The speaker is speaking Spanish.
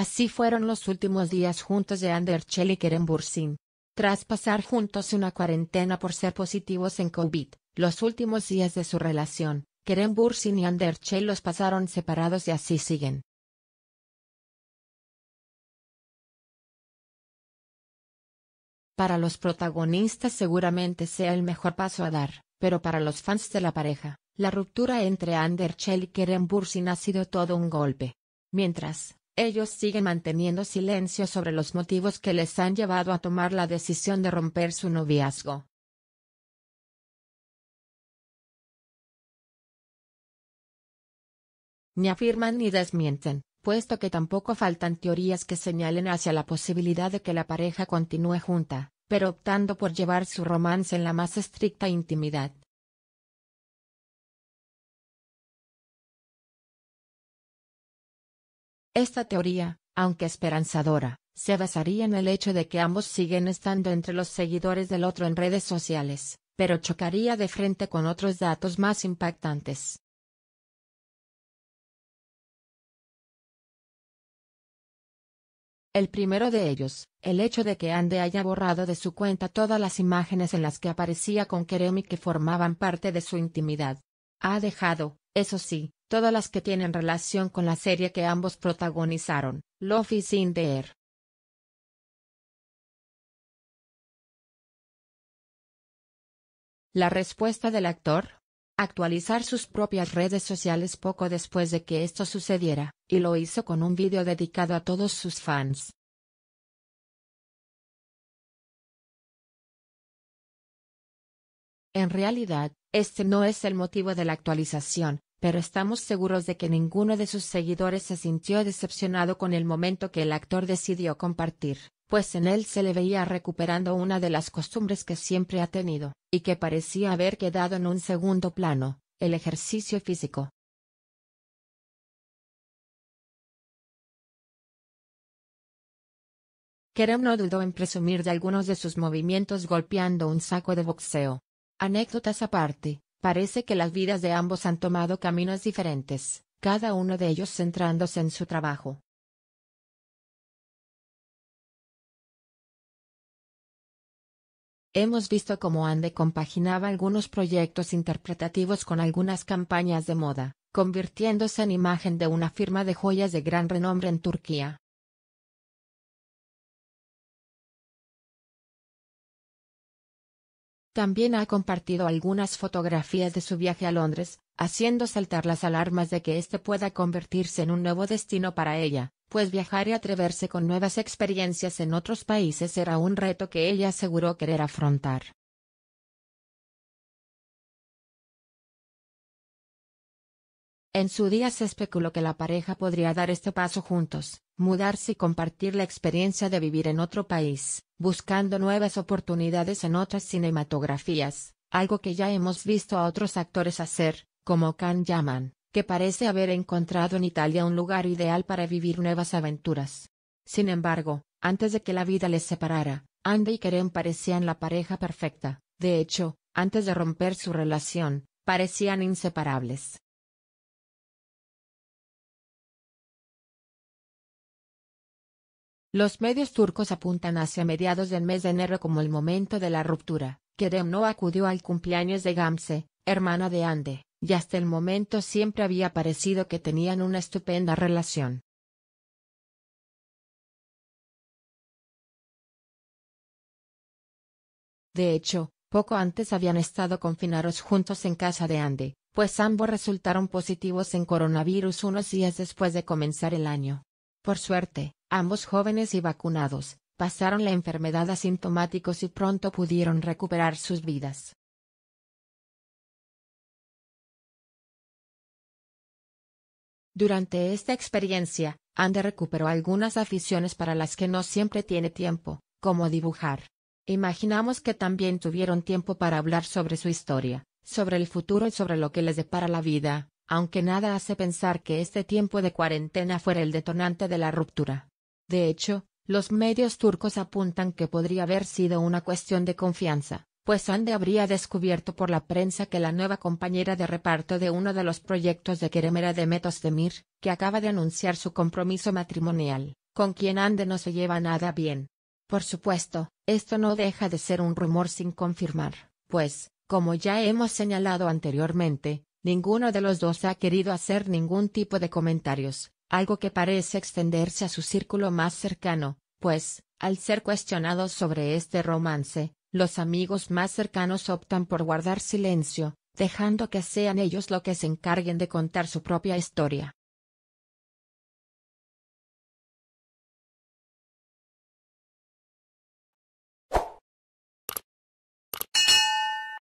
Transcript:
Así fueron los últimos días juntos de Anderchel y Kerem Bursin. Tras pasar juntos una cuarentena por ser positivos en COVID, los últimos días de su relación, Kerem Bursin y Anderchel los pasaron separados y así siguen. Para los protagonistas seguramente sea el mejor paso a dar, pero para los fans de la pareja, la ruptura entre Anderchel y Kerem Bursin ha sido todo un golpe. Mientras, ellos siguen manteniendo silencio sobre los motivos que les han llevado a tomar la decisión de romper su noviazgo. Ni afirman ni desmienten, puesto que tampoco faltan teorías que señalen hacia la posibilidad de que la pareja continúe junta, pero optando por llevar su romance en la más estricta intimidad. Esta teoría, aunque esperanzadora, se basaría en el hecho de que ambos siguen estando entre los seguidores del otro en redes sociales, pero chocaría de frente con otros datos más impactantes. El primero de ellos, el hecho de que Ande haya borrado de su cuenta todas las imágenes en las que aparecía con Kerem y que formaban parte de su intimidad. Ha dejado, eso sí, todas las que tienen relación con la serie que ambos protagonizaron, Love is in the Air. Er. La respuesta del actor, actualizar sus propias redes sociales poco después de que esto sucediera, y lo hizo con un vídeo dedicado a todos sus fans. En realidad, este no es el motivo de la actualización, pero estamos seguros de que ninguno de sus seguidores se sintió decepcionado con el momento que el actor decidió compartir, pues en él se le veía recuperando una de las costumbres que siempre ha tenido, y que parecía haber quedado en un segundo plano, el ejercicio físico. Kerem no dudó en presumir de algunos de sus movimientos golpeando un saco de boxeo. Anécdotas aparte, Parece que las vidas de ambos han tomado caminos diferentes, cada uno de ellos centrándose en su trabajo. Hemos visto cómo Ande compaginaba algunos proyectos interpretativos con algunas campañas de moda, convirtiéndose en imagen de una firma de joyas de gran renombre en Turquía. También ha compartido algunas fotografías de su viaje a Londres, haciendo saltar las alarmas de que este pueda convertirse en un nuevo destino para ella, pues viajar y atreverse con nuevas experiencias en otros países era un reto que ella aseguró querer afrontar. En su día se especuló que la pareja podría dar este paso juntos, mudarse y compartir la experiencia de vivir en otro país, buscando nuevas oportunidades en otras cinematografías, algo que ya hemos visto a otros actores hacer, como Khan Yaman, que parece haber encontrado en Italia un lugar ideal para vivir nuevas aventuras. Sin embargo, antes de que la vida les separara, Andy y Kerem parecían la pareja perfecta, de hecho, antes de romper su relación, parecían inseparables. Los medios turcos apuntan hacia mediados del mes de enero como el momento de la ruptura. que no acudió al cumpleaños de Gamse, hermana de Ande, y hasta el momento siempre había parecido que tenían una estupenda relación. De hecho, poco antes habían estado confinados juntos en casa de Ande, pues ambos resultaron positivos en coronavirus unos días después de comenzar el año. Por suerte, Ambos jóvenes y vacunados, pasaron la enfermedad asintomáticos y pronto pudieron recuperar sus vidas. Durante esta experiencia, Ander recuperó algunas aficiones para las que no siempre tiene tiempo, como dibujar. Imaginamos que también tuvieron tiempo para hablar sobre su historia, sobre el futuro y sobre lo que les depara la vida, aunque nada hace pensar que este tiempo de cuarentena fuera el detonante de la ruptura. De hecho, los medios turcos apuntan que podría haber sido una cuestión de confianza, pues Ande habría descubierto por la prensa que la nueva compañera de reparto de uno de los proyectos de Kerem era de Mir, que acaba de anunciar su compromiso matrimonial, con quien Ande no se lleva nada bien. Por supuesto, esto no deja de ser un rumor sin confirmar, pues, como ya hemos señalado anteriormente, ninguno de los dos ha querido hacer ningún tipo de comentarios, algo que parece extenderse a su círculo más cercano, pues, al ser cuestionados sobre este romance, los amigos más cercanos optan por guardar silencio, dejando que sean ellos los que se encarguen de contar su propia historia.